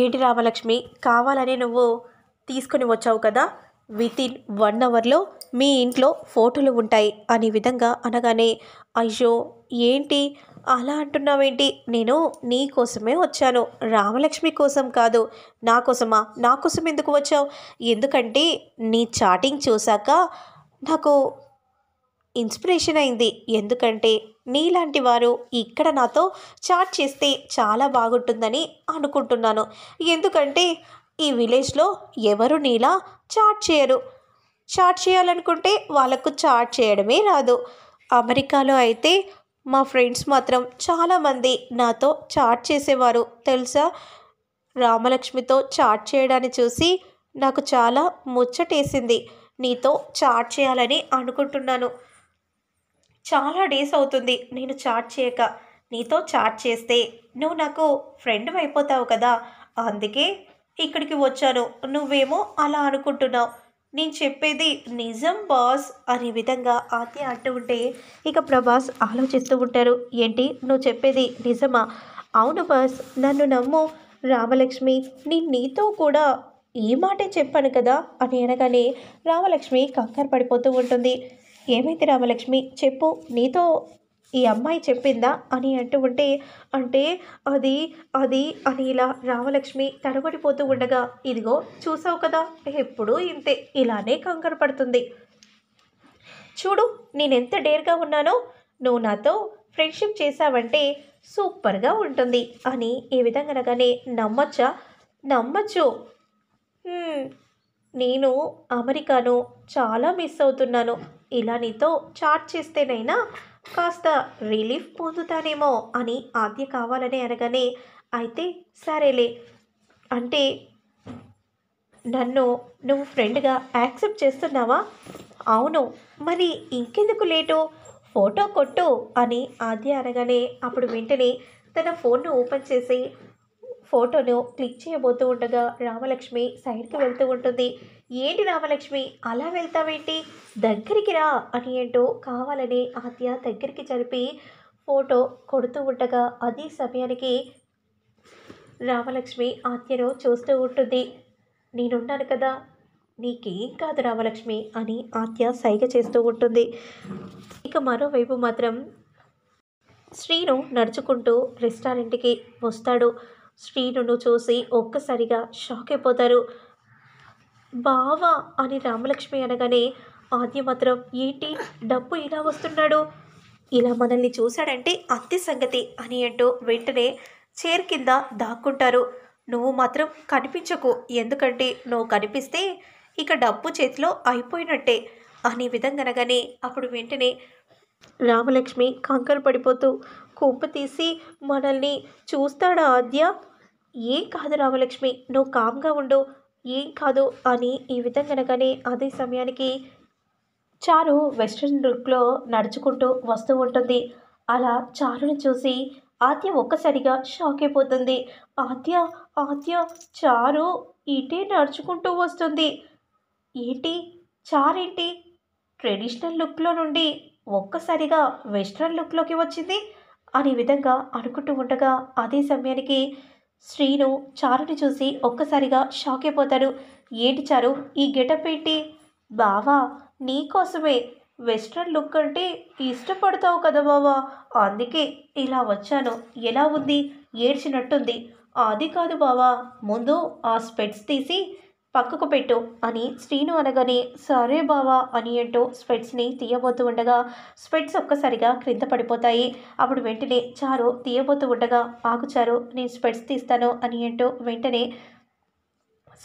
ఏంటి రామలక్ష్మి కావాలని నువ్వు తీసుకొని వచ్చావు కదా విత్ ఇన్ వన్ అవర్లో మీ ఇంట్లో ఫోటోలు ఉంటాయి అనే విధంగా అనగానే అయ్యో ఏంటి అలా అంటున్నావేంటి నేను నీ కోసమే వచ్చాను రామలక్ష్మి కోసం కాదు నా కోసమా నా కోసం ఎందుకు వచ్చావు ఎందుకంటే నీ చాటింగ్ చూశాక నాకు ఇన్స్పిరేషన్ అయింది ఎందుకంటే నీలాంటి వారు ఇక్కడ నాతో చాట్ చేస్తే చాలా బాగుంటుందని అనుకుంటున్నాను ఎందుకంటే ఈ విలేజ్లో ఎవరు నీలా చాట్ చేయరు చాట్ చేయాలనుకుంటే వాళ్ళకు చాట్ చేయడమే రాదు అమెరికాలో అయితే మా ఫ్రెండ్స్ మాత్రం చాలామంది నాతో చాట్ చేసేవారు తెలుసా రామలక్ష్మితో చాట్ చేయడాన్ని చూసి నాకు చాలా ముచ్చటేసింది నీతో చాట్ చేయాలని అనుకుంటున్నాను చాలా డేస్ అవుతుంది నేను చాట్ చేయక నీతో చాట్ చేస్తే నువ్వు నాకు ఫ్రెండ్ అయిపోతావు కదా అందుకే ఇక్కడికి వచ్చాను నువ్వేమో అలా అనుకుంటున్నావు నేను చెప్పేది నిజం బాస్ అనే విధంగా ఆత్య అంటూ ఉంటే ఇక ప్రభాస్ ఆలోచిస్తూ ఉంటారు ఏంటి నువ్వు చెప్పేది నిజమా అవును బాస్ నన్ను నమ్ము రామలక్ష్మి నేను నీతో కూడా ఈ మాటే చెప్పాను కదా అని అనగానే రామలక్ష్మి కంగారు పడిపోతూ ఉంటుంది ఏమైంది రామలక్ష్మి చెప్పు నీతో ఈ అమ్మాయి చెప్పిందా అని అంటూ ఉంటే అంటే అది అది అని ఇలా రామలక్ష్మి తడబడిపోతూ ఉండగా ఇదిగో చూసావు కదా ఎప్పుడు ఇంతే ఇలానే కంగారు పడుతుంది చూడు నేనెంత డేర్గా ఉన్నానో నువ్వు నాతో ఫ్రెండ్షిప్ చేశావంటే సూపర్గా ఉంటుంది అని ఈ విధంగా అనగానే నమ్మచ్చా నమ్మచ్చు నేను అమెరికాను చాలా మిస్ అవుతున్నాను ఇలా నీతో చాట్ చేస్తేనైనా కాస్త రిలీఫ్ పొందుతానేమో అని ఆద్య కావాలని అనగానే అయితే సరేలే అంటే నన్ను నువ్వు ఫ్రెండ్గా యాక్సెప్ట్ చేస్తున్నావా అవును మరి ఇంకెందుకు లేటు ఫోటో కొట్టు అని ఆద్య అనగానే అప్పుడు వెంటనే తన ఫోన్ను ఓపెన్ చేసి ఫోటోను క్లిక్ చేయబోతూ ఉండగా రామలక్ష్మి సైడ్కి వెళ్తూ ఉంటుంది ఏంటి రామలక్ష్మి అలా వెళ్తావేంటి దగ్గరికి రా అని ఏంటో కావాలని ఆత్య దగ్గరికి జరిపి ఫోటో కొడుతూ ఉండగా అదే సమయానికి రామలక్ష్మి ఆత్యను చూస్తూ ఉంటుంది నేనున్నాను కదా నీకేం కాదు రామలక్ష్మి అని ఆత్య సైగ చేస్తూ ఉంటుంది ఇక మరోవైపు మాత్రం శ్రీను నడుచుకుంటూ రెస్టారెంట్కి వస్తాడు శ్రీను చూసి ఒక్కసారిగా షాక్ అయిపోతారు బావా అని రామలక్ష్మి అనగానే ఆద్య మాత్రం ఏంటి డబ్బు ఇలా వస్తున్నాడు ఇలా మనల్ని చూశాడంటే అంతే సంగతి అని అంటూ వెంటనే చైర్ కింద దాక్కుంటారు నువ్వు మాత్రం కనిపించకు ఎందుకంటే నువ్వు కనిపిస్తే ఇక డబ్బు చేతిలో అయిపోయినట్టే అనే విధంగా అనగానే అప్పుడు వెంటనే రామలక్ష్మి కంకర పడిపోతూ కొంప తీసి మనల్ని చూస్తాడా ఆద్య ఏం కాదు రామలక్ష్మి నువ్వు కామ్గా ఉండు ఏం కాదు అని ఈ విధంగా అనగానే అదే సమయానికి చారు వెస్ట్రన్ లుక్లో నడుచుకుంటూ వస్తూ ఉంటుంది అలా చారుని చూసి ఆద్య ఒక్కసారిగా షాక్ అయిపోతుంది ఆద్య ఆద్య చారు ఇటే నడుచుకుంటూ వస్తుంది ఏంటి చారేంటి ట్రెడిషనల్ లుక్లో నుండి ఒక్కసారిగా వెస్ట్రన్ లుక్లోకి వచ్చింది అనే విధంగా అనుకుంటూ ఉండగా అదే సమయానికి శ్రీను చారుని చూసి ఒక్కసారిగా షాక్ అయిపోతాడు ఏంటి చారు ఈ గెటప్ ఏంటి బావా నీకోసమే వెస్ట్రన్ లుక్ అంటే ఇష్టపడతావు కదా బావా అందుకే ఇలా వచ్చాను ఎలా ఉంది ఏడ్చినట్టుంది అది కాదు బావా ముందు ఆ స్పెట్స్ తీసి పక్కకు పెట్టు అని శ్రీను అనగానే సరే బావా అని అంటూ స్పెట్స్ని తీయబోతూ ఉండగా స్పెట్స్ ఒక్కసారిగా క్రింద పడిపోతాయి అప్పుడు వెంటనే చారు తీయబోతూ ఉండగా ఆకు చారు నేను స్పెట్స్ తీస్తాను అని అంటూ వెంటనే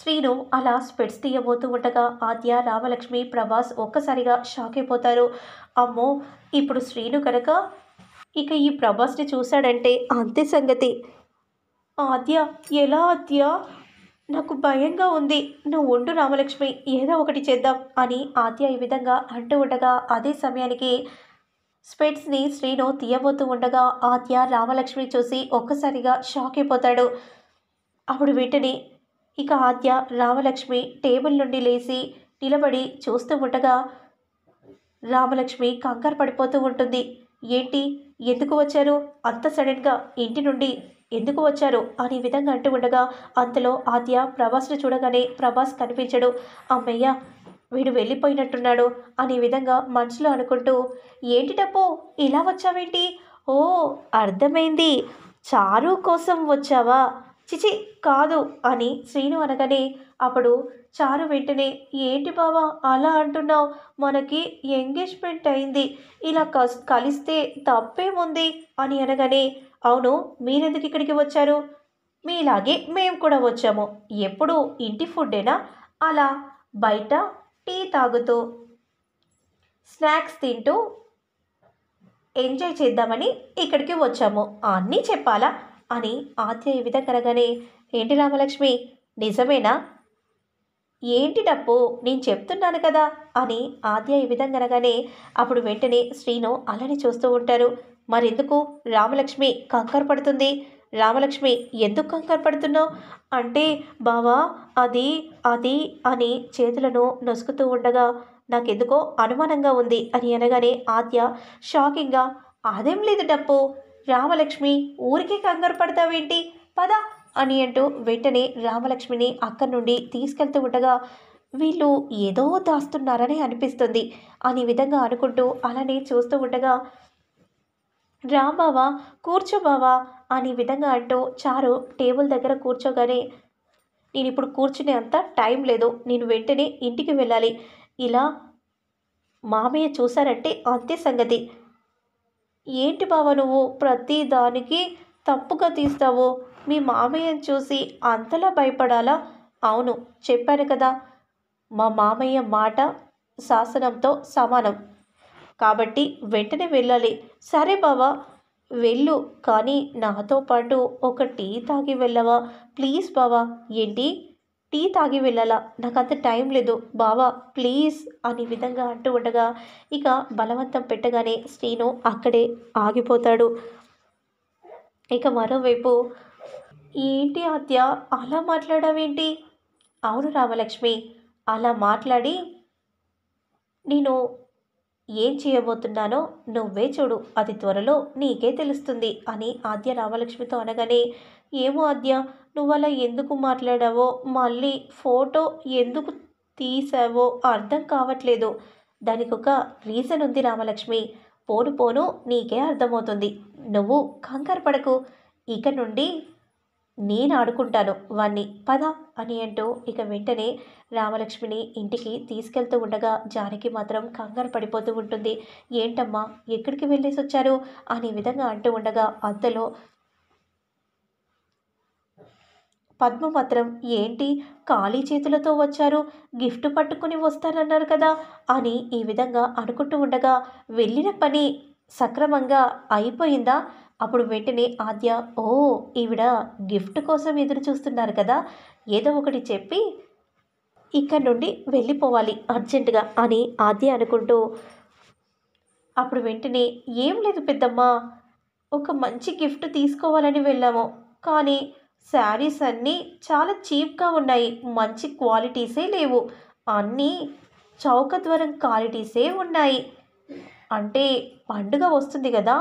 శ్రీను అలా స్పెట్స్ తీయబోతూ ఉండగా ఆద్య రామలక్ష్మి ప్రభాస్ ఒక్కసారిగా షాక్ అయిపోతారు అమ్మో ఇప్పుడు శ్రీను కనుక ఇక ఈ ప్రభాస్ని చూశాడంటే అంతే సంగతి ఆద్య ఎలా ఆద్య నాకు భయంగా ఉంది నువ్వు ఉండు రామలక్ష్మి ఏదో ఒకటి చేద్దాం అని ఆద్య ఈ విధంగా అంటూ ఉండగా అదే సమయానికి స్పెట్స్ని శ్రీను తీయబోతూ ఉండగా ఆద్య రామలక్ష్మి చూసి ఒక్కసారిగా షాక్ అయిపోతాడు అప్పుడు వీటిని ఇక ఆద్య రామలక్ష్మి టేబుల్ నుండి లేచి నిలబడి చూస్తూ ఉండగా రామలక్ష్మి కంగారు పడిపోతూ ఉంటుంది ఏంటి ఎందుకు వచ్చారు అంత సడన్గా ఇంటి నుండి ఎందుకు వచ్చారు అని విధంగా అంటూ ఉండగా అంతలో ఆద్య ప్రభాస్ను చూడగానే ప్రభాస్ కనిపించడు అమ్మయ్య వీడు వెళ్ళిపోయినట్టున్నాడు అనే విధంగా మనసులో అనుకుంటూ ఏంటి డబ్బు ఇలా వచ్చావేంటి ఓ అర్థమైంది చారు కోసం వచ్చావా చిచి కాదు అని శ్రీను అనగానే అప్పుడు చారు వెంటనే ఏంటి బావా అలా అంటున్నావు మనకి ఎంగేజ్మెంట్ అయింది ఇలా కలిస్తే తప్పేముంది అని అనగానే అవును మీరెందుకు ఇక్కడికి వచ్చారు మీలాగే మేము కూడా వచ్చాము ఎప్పుడు ఇంటి ఫుడ్డేనా అలా బయట టీ తాగుతూ స్నాక్స్ తింటూ ఎంజాయ్ చేద్దామని ఇక్కడికి వచ్చాము అన్నీ చెప్పాలా అని ఆత్య ఈ విధంగా అనగానే ఏంటి రామలక్ష్మి నిజమేనా ఏంటి డప్పు నేను చెప్తున్నాను కదా అని ఆద్య ఈ విధంగా అనగానే అప్పుడు వెంటనే శ్రీను అలాని చూస్తూ ఉంటారు మరెందుకు రామలక్ష్మి కంగారు పడుతుంది రామలక్ష్మి ఎందుకు కంగారు పడుతున్నావు అంటే బావా అది అది అని చేతులను నొసుకుతూ ఉండగా నాకెందుకో అనుమానంగా ఉంది అని అనగానే ఆద్య షాకింగ్గా అదేం లేదు డప్పు రామలక్ష్మి ఊరికే కంగారు పడతావేంటి పద అని అంటూ వెంటనే రామలక్ష్మిని అక్కడి నుండి తీసుకెళ్తూ ఉండగా వీళ్ళు ఏదో దాస్తున్నారని అనిపిస్తుంది అని విధంగా అనుకుంటూ అలానే చూస్తూ ఉండగా రాబావా కూర్చోబావా అని విధంగా అంటూ చారు టేబుల్ దగ్గర కూర్చోగానే నేను ఇప్పుడు కూర్చునే అంత టైం లేదు నేను వెంటనే ఇంటికి వెళ్ళాలి ఇలా మామయ్య చూశారంటే అంతే సంగతి ఏంటి బావ నువ్వు ప్రతి దానికి తప్పుగా తీస్తావు మీ మామయ్యను చూసి అంతలా భయపడాలా అవును చెప్పాను కదా మా మామయ్య మాట శాసనంతో సమానం కాబట్టి వెంటనే వెళ్ళాలి సరే బావా వెళ్ళు కానీ నాతో పాటు ఒక టీ తాగి వెళ్ళవా ప్లీజ్ బావా ఏంటి టీ తాగి వెళ్ళాలా నాకు అంత టైం లేదు బావా ప్లీజ్ అనే విధంగా అంటూ ఉండగా ఇక బలవంతం పెట్టగానే శ్రీను అక్కడే ఆగిపోతాడు ఇక మరోవైపు ఏంటి ఆద్య అలా మాట్లాడావేంటి అవును రామలక్ష్మి అలా మాట్లాడి నేను ఏం చేయబోతున్నానో నువ్వే చూడు అతి త్వరలో నీకే తెలుస్తుంది అని ఆద్య రామలక్ష్మితో అనగానే ఏమో ఆద్య నువ్వు అలా ఎందుకు మాట్లాడావో మళ్ళీ ఫోటో ఎందుకు తీసావో అర్థం కావట్లేదు దానికి ఒక రీజన్ ఉంది రామలక్ష్మి పోను పోను నీకే అర్థమవుతుంది నువ్వు కంగారు పడకు ఇక నుండి నేను ఆడుకుంటాను వాణ్ణి పద అని అంటూ ఇక వెంటనే రామలక్ష్మిని ఇంటికి తీసుకెళ్తూ ఉండగా జానకి మాత్రం కంగారు పడిపోతూ ఉంటుంది ఏంటమ్మా ఎక్కడికి వెళ్ళేసి వచ్చారు అనే విధంగా అంటూ ఉండగా అంతలో పద్మ మాత్రం ఏంటి ఖాళీ చేతులతో వచ్చారు గిఫ్ట్ పట్టుకుని వస్తానన్నారు కదా అని ఈ విధంగా అనుకుంటూ ఉండగా వెళ్ళిన పని సక్రమంగా అయిపోయిందా అప్పుడు వెంటనే ఆద్య ఓ ఈవిడ గిఫ్ట్ కోసం ఎదురు చూస్తున్నారు కదా ఏదో ఒకటి చెప్పి ఇక్కడ నుండి వెళ్ళిపోవాలి అర్జెంటుగా అని ఆద్య అనుకుంటూ అప్పుడు వెంటనే ఏం లేదు పెద్దమ్మ ఒక మంచి గిఫ్ట్ తీసుకోవాలని వెళ్ళాము కానీ శారీస్ అన్నీ చాలా చీప్గా ఉన్నాయి మంచి క్వాలిటీసే లేవు అన్నీ చౌక ద్వారం క్వాలిటీసే ఉన్నాయి అంటే పండుగ వస్తుంది కదా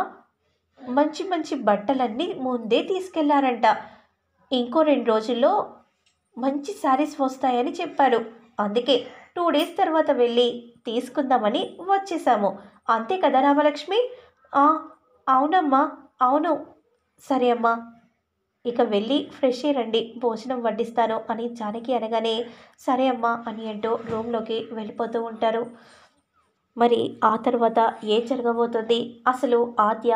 మంచి మంచి బట్టలన్నీ ముందే తీసుకెళ్లారంట ఇంకో రెండు రోజుల్లో మంచి శారీస్ వస్తాయని చెప్పారు అందుకే టూ డేస్ తర్వాత వెళ్ళి తీసుకుందామని వచ్చేసాము అంతే కదా రామలక్ష్మి అవునమ్మా అవును సరే అమ్మా ఇక వెళ్ళి ఫ్రెష్ రండి భోజనం వడ్డిస్తాను అని జానకి అనగానే సరే అమ్మా అని అంటూ రూమ్లోకి వెళ్ళిపోతూ ఉంటారు మరి ఆ తర్వాత ఏం జరగబోతుంది అసలు ఆద్య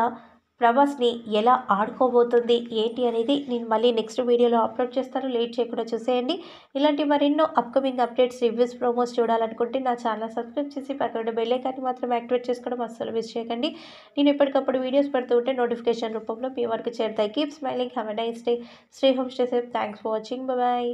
ప్రభాస్ని ఎలా ఆడుకోబోతుంది ఏంటి అనేది నేను మళ్ళీ నెక్స్ట్ వీడియోలో అప్లోడ్ చేస్తాను లేట్ చేయకుండా చూసేయండి ఇలాంటి మరెన్నో అప్కమింగ్ అప్డేట్స్ రివ్యూస్ ప్రోమోస్ చూడాలనుకుంటే నా ఛానల్ సబ్స్క్రైబ్ చేసి పక్కన కానీ మాత్రం యాక్టివేట్ చేసుకోవడం అస్సలు మిస్ చేయకండి నేను ఎప్పటికప్పుడు వీడియోస్ పెడుతూ ఉంటే నోటిఫికేషన్ రూపంలో మీ వరకు చేరుతాయి keep smiling have a nice day శ్రీ home stay safe thanks for watching bye